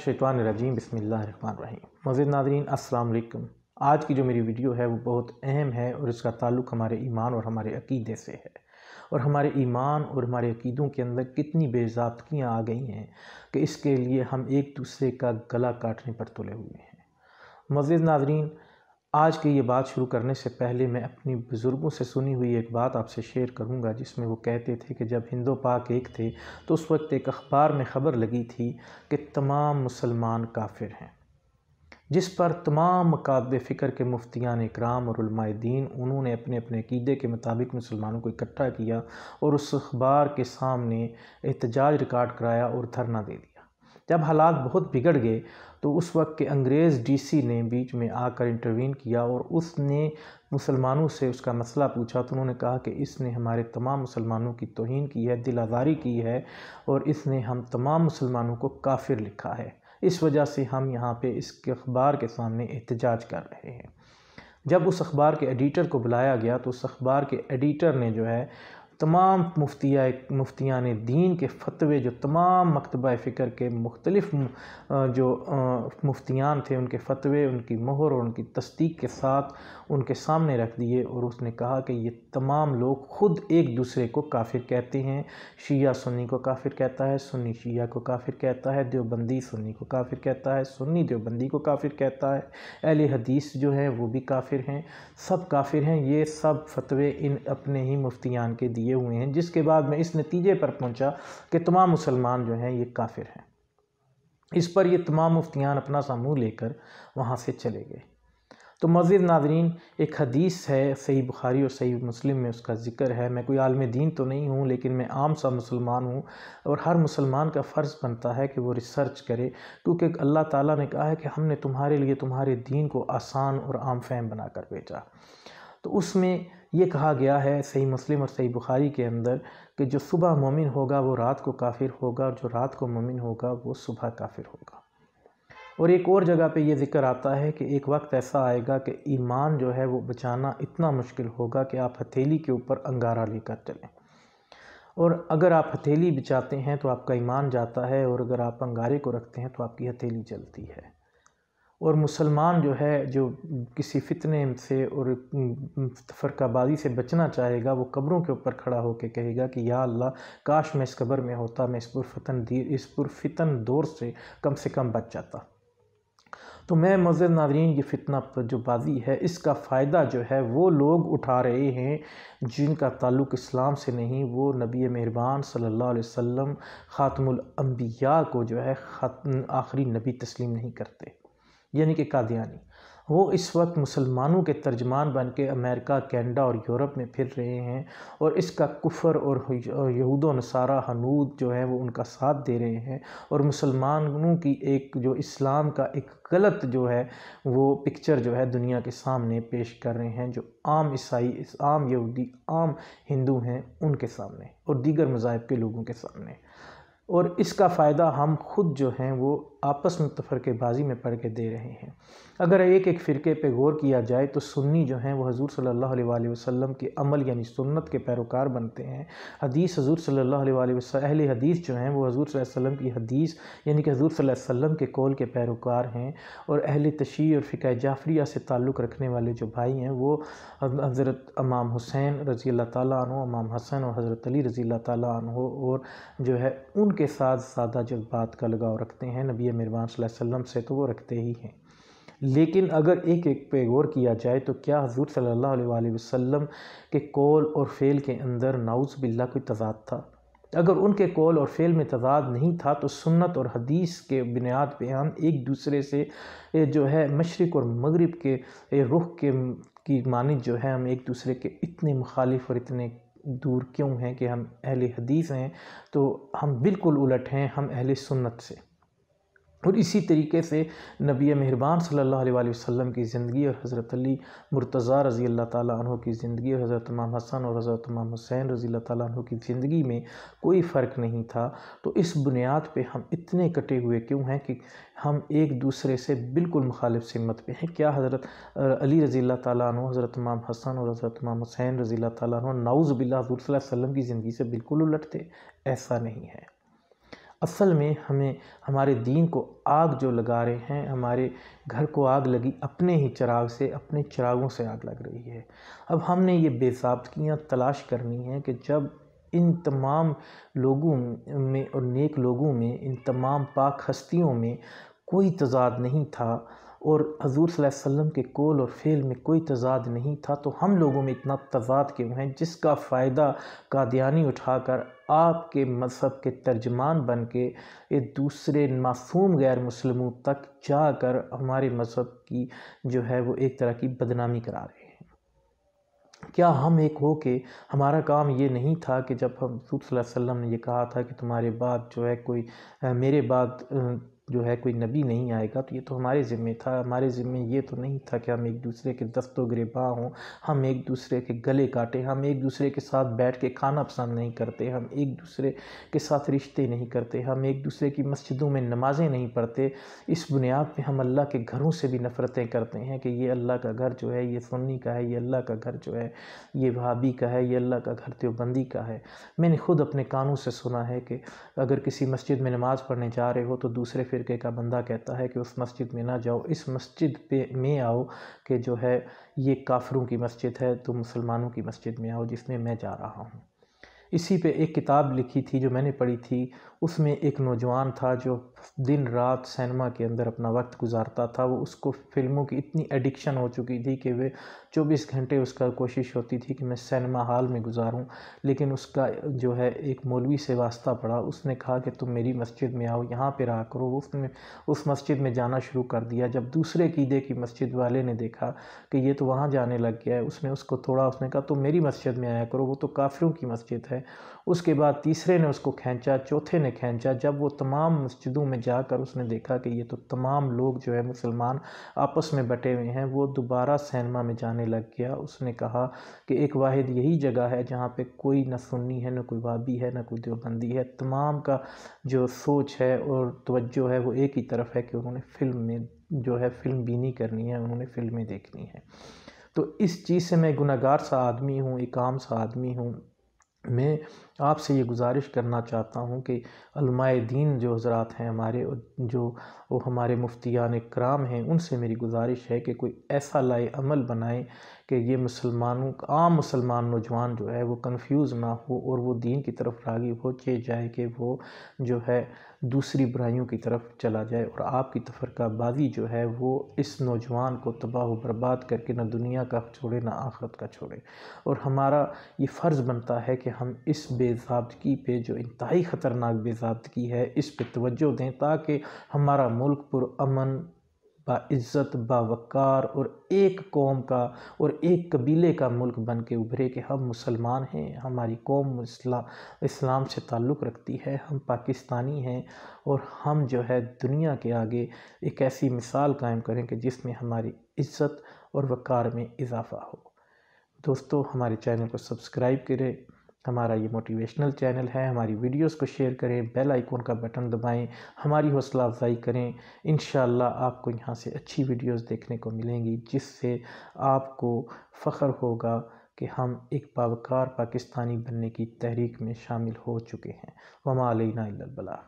शैतवानरजीम बसमीम मजद नादरीन असलकम आज की जो मेरी वीडियो है वो बहुत अहम है और इसका ताल्लुक हमारे ईमान और हमारे अकीदे से है और हमारे ईमान और हमारे अकीदों के अंदर कितनी बेजाबतियाँ आ गई हैं कि इसके लिए हम एक दूसरे का गला काटने पर तुले हुए हैं मजद नादरीन आज की ये बात शुरू करने से पहले मैं अपनी बुज़ुर्गों से सुनी हुई एक बात आपसे शेयर करूंगा जिसमें वो कहते थे कि जब हिंदो पाक एक थे तो उस वक्त एक अखबार में ख़बर लगी थी कि तमाम मुसलमान काफिर हैं जिस पर तमाम मकाब फ़िक्र के मुफ्तियान इकराम और दीन उन्होंने अपने अपने अकीदे के मुताबिक मुसलमानों को इकट्ठा किया और उस अखबार के सामने एहतजाज रिकॉर्ड कराया और धरना दे दिया जब हालात बहुत बिगड़ गए तो उस वक्त के अंग्रेज़ डीसी ने बीच में आकर इंटरवीन किया और उसने मुसलमानों से उसका मसला पूछा तो उन्होंने कहा कि इसने हमारे तमाम मुसलमानों की तोहन की है दिल आज़ारी की है और इसने हम तमाम मुसलमानों को काफिर लिखा है इस वजह से हम यहाँ पे इसके अखबार के सामने एहतजाज कर रहे हैं जब उस अखबार के एडिटर को बुलाया गया तो उस अखबार के एडिटर ने जो है तमाम मुफ्तिया ने दीन के फतवे जो तमाम मकतबा फ़िक्र के मुख्तलिफ जो मुफ्तियान थे उनके फतवे उनकी मोहर और उनकी तस्दीक के साथ उनके सामने रख दिए और उसने कहा कि ये तमाम लोग ख़ुद एक दूसरे को काफिर कहते हैं शिया सुन्नी को काफिर कहता है सुन्नी शिया को काफिर कहता है देवबंदी सुन्नी को काफिर कहता है सुन्नी देवबंदी को काफिर कहता है अहल हदीस जो है वो भी काफिर हैं सब काफिर हैं ये सब फतवे इन अपने ही मुफ्तियान के दिए किए हुए हैं जिसके बाद मैं इस नतीजे पर पहुंचा कि तमाम मुसलमान जो हैं ये काफिर हैं इस पर ये तमाम मुफ्तियान अपना समूह लेकर वहाँ से चले गए तो मज़ीद नाजरीन एक हदीस है सही बुखारी और सही मुस्लिम में उसका ज़िक्र है मैं कोई आलम दीन तो नहीं हूँ लेकिन मैं आम सा मुसलमान हूँ और हर मुसलमान का फ़र्ज़ बनता है कि वो रिसर्च करे क्योंकि अल्लाह ताला ने कहा है कि हमने तुम्हारे लिए तुम्हारे दीन को आसान और आम फैम बना कर भेजा तो उसमें ये कहा गया है सही मुस्लिम और सही बुखारी के अंदर कि जो सुबह मोमिन होगा वो रात को काफिर होगा और जो रात को मोमिन होगा वो सुबह काफिर होगा और एक और जगह पे ये ज़िक्र आता है कि एक वक्त ऐसा आएगा कि ईमान जो है वो बचाना इतना मुश्किल होगा कि आप हथेली के ऊपर अंगारा लेकर चलें और अगर आप हथेली बचाते हैं तो आपका ईमान जाता है और अगर आप अंगारे को रखते हैं तो आपकी हथेली चलती है और मुसलमान जो है जो किसी फितने से और फ़रकाबाजी से बचना चाहेगा वो कब्रों के ऊपर खड़ा होकर कहेगा कि या अल्लाह काश मैं इस कब्र में होता मैं इस दी इस पुरफितन दौर से कम से कम बच जाता तो मैं मज़र नाजरीन ये फितना जो बाजी है इसका फ़ायदा जो है वो लोग उठा रहे हैं जिनका ताल्लुक इस्लाम से नहीं वो नबी मेहरबान सल्लल्लाहु अलैहि वसल्लम ख़ातमुल अम्बिया को जो है आखिरी नबी तस्लीम नहीं करते यानी कि कादियानी वो इस वक्त मुसलमानों के तर्जमान बन के अमेरिका कैनेडा और यूरोप में फिर रहे हैं और इसका कुफर और यहूद नसारा हनूद जो है वो उनका साथ दे रहे हैं और मुसलमानों की एक जो इस्लाम का एक गलत जो है वो पिक्चर जो है दुनिया के सामने पेश कर रहे हैं जो आम ईसाई आम यहूदी आम हिंदू हैं उनके सामने और दीगर मज़ाहब के लोगों के सामने और इसका फ़ायदा हम खुद जो हैं वो आपस में तफ़र के बाज़ी में पढ़ के दे रहे हैं अगर एक एक फ़िरके पे गौर किया जाए तो सुन्नी जो हैं वह हजूर सल्लल्लाहु अलैहि वसल्लम के अमल यानी सुन्नत के पैरोकार बनते हैं हदीस हजूर सल्लल्लाहु अलैहि वसल्लम अहल हदीस जो हैं वो हजूर वसल्लम की हदीस यानी कि हजूर वसल्लम के कौल के पैरोकार हैं और अहल तशी और फ़िक जाफरिया से ताल्लुक़ रखने वाले जो भाई हैं वो हज़रत अमाम हुसैन रज़ी अल्लाह तु अमाम हसन और हज़रत अली रज़ी अल्लाह हो और जो है उनके साथ सादा जज्बात का लगाव रखते हैं नबी सल वसम से तो वो रखते ही हैं लेकिन अगर एक एक पे गौर किया जाए तो क्या हजूर सल्ला वसम के कौल और फ़ेल के अंदर नाउज़ बिल्ला कोई तजाद था अगर उनके कौल और फ़ेल में तजाद नहीं था तो सुन्नत और हदीस के बुनियाद पर हम एक दूसरे से जो है मशरक़ और मगरब के रुख के की मानद जो है हम एक दूसरे के इतने मुखालिफ और इतने दूर क्यों हैं कि हम अहल हदीस हैं तो हम बिल्कुल उलट हैं हम अहल सुन्नत से और इसी तरीके से नबी मेहरबान सल्लल्लाहु अलैहि वसल्लम की ज़िंदगी और हज़रत अली मुर्तज़ा रज़ी अल्लाह तु की ज़िंदगी और हज़रत इमाम हसन और हज़रत इमाम हुसैन रज़ी अल्लाह की ज़िंदगी में कोई फ़र्क नहीं था तो इस बुनियाद पे हम इतने कटे हुए क्यों हैं कि हम एक दूसरे से बिल्कुल मुखालिफ सिमत पे हैं क्या हज़रत अली रज़ी अल्लाह तु हज़रत इमाम हसन और हज़रत इमाम हुसैन रज़ी अल्लाह तु नाउज़बिल्ला हजूर वसल्लम की ज़िंदगी से बिल्कुल उलट थे ऐसा नहीं है असल में हमें हमारे दीन को आग जो लगा रहे हैं हमारे घर को आग लगी अपने ही चिराग से अपने चिरागों से आग लग रही है अब हमने ये बेसाबकियाँ तलाश करनी है कि जब इन तमाम लोगों में और नेक लोगों में इन तमाम पाक हस्तियों में कोई तजाद नहीं था और हजूर वसम के कोल और फेल में कोई तजाद नहीं था तो हम लोगों में इतना तजाद क्यों है जिसका फ़ायदा कादियानी उठाकर आपके मज़हब के तर्जमान बन के एक दूसरे मासूम गैर मुसलमों तक जाकर हमारे मज़हब की जो है वो एक तरह की बदनामी करा रहे हैं क्या हम एक हो के हमारा काम ये नहीं था कि जब हम वसम ने यह कहा था कि तुम्हारे बाद जो है कोई मेरे बाद जो है कोई नबी नहीं आएगा तो ये तो हमारे ज़िम्मे था हमारे ज़िम्मे ये तो नहीं था कि हम एक दूसरे के दस्त गिरबा हों हम एक दूसरे के गले काटें हम एक दूसरे के साथ बैठ के खाना पसंद नहीं करते हम एक दूसरे के साथ रिश्ते नहीं करते हम एक दूसरे की मस्जिदों में नमाज़ें नहीं पढ़ते इस बुनियाद पर हम अल्लाह के घरों से भी नफ़रतें करते हैं कि ये अल्लाह का घर जो है ये सुन्नी का है ये अल्लाह का घर जो है ये भाभी का है ये अल्लाह का घर त्योबंदी का है मैंने खुद अपने कानों से सुना है कि अगर किसी मस्जिद में नमाज़ पढ़ने जा रहे हो तो दूसरे फ़िरके का बंदा कहता है कि उस मस्जिद में ना जाओ इस मस्जिद पे में आओ कि जो है ये काफरों की मस्जिद है तो मुसलमानों की मस्जिद में आओ जिसमें मैं जा रहा हूँ इसी पे एक किताब लिखी थी जो मैंने पढ़ी थी उसमें एक नौजवान था जो दिन रात सिनेमा के अंदर अपना वक्त गुजारता था वो उसको फिल्मों की इतनी एडिक्शन हो चुकी थी कि वे चौबीस घंटे उसका कोशिश होती थी कि मैं सिनेमा हॉल में गुजारूं लेकिन उसका जो है एक मौलवी से वास्ता पड़ा उसने कहा कि तुम मेरी मस्जिद में आओ यहाँ पर रहा करो उसने उस मस्जिद में जाना शुरू कर दिया जब दूसरे कीदे की मस्जिद वाले ने देखा कि ये तो वहाँ जाने लग गया है उसने उसको थोड़ा उसने कहा तुम मेरी मस्जिद में आया करो वो तो काफिरों की मस्जिद है उसके बाद तीसरे ने उसको खींचा चौथे ने खींचा जब वो तमाम मस्जिदों में जाकर उसने देखा कि ये तो तमाम लोग जो है मुसलमान आपस में बटे हुए हैं वो दोबारा सैनमा में जाने लग गया उसने कहा कि एक वाद यही जगह है जहाँ पर कोई न सुन्नी है न कोई वाबी है न कोई देवबंदी है तमाम का जो सोच है और तवज्जो है वो एक ही तरफ है कि उन्होंने फ़िल्म में जो है फ़िल्म बीनी करनी है उन्होंने फ़िल्में देखनी है तो इस चीज़ से मैं गुनागार सा आदमी हूँ एक आम सा आदमी हूँ मैं आपसे ये गुजारिश करना चाहता हूँ कि अलमाए दीन जो हज़रात हैं हमारे जो वो हमारे मुफ्तियान कराम हैं उनसे मेरी गुजारिश है कि कोई ऐसा लाए अमल बनाएं कि ये मुसलमानों आम मुसलमान नौजवान जो है वो कंफ्यूज ना हो और वो दीन की तरफ रागिब हो चे जाए कि वो जो है दूसरी बुराइयों की तरफ चला जाए और आपकी तफरकाबाजी जो है वो इस नौजवान को तबाह बर्बाद करके ना दुनिया का छोड़े ना आखरत का छोड़े और हमारा ये फ़र्ज़ बनता है कि हम इस बेजाबगी पे जो इंतहाई ख़तरनाक बेजाबगी है इस पर तवज्जो दें ताकि हमारा मुल्क पुरान बाज़्ज़त बावक़ार और एक कौम का और एक कबीले का मुल्क बन के उभरे कि हम मुसलमान हैं हमारी कौम इस्ला इस्लाम से ताल्लुक़ रखती है हम पाकिस्तानी हैं और हम जो है दुनिया के आगे एक ऐसी मिसाल कायम करें कि जिसमें हमारी इज़्ज़त और वक़ार में इजाफ़ा हो दोस्तों हमारे चैनल को सब्सक्राइब करें हमारा ये मोटिवेशनल चैनल है हमारी वीडियोस को शेयर करें बेल आइकॉन का बटन दबाएं हमारी हौसला अफजाई करें इन आपको यहाँ से अच्छी वीडियोस देखने को मिलेंगी जिससे आपको फ़ख्र होगा कि हम एक बावकार पाकिस्तानी बनने की तहरीक में शामिल हो चुके हैं वमा अलना बला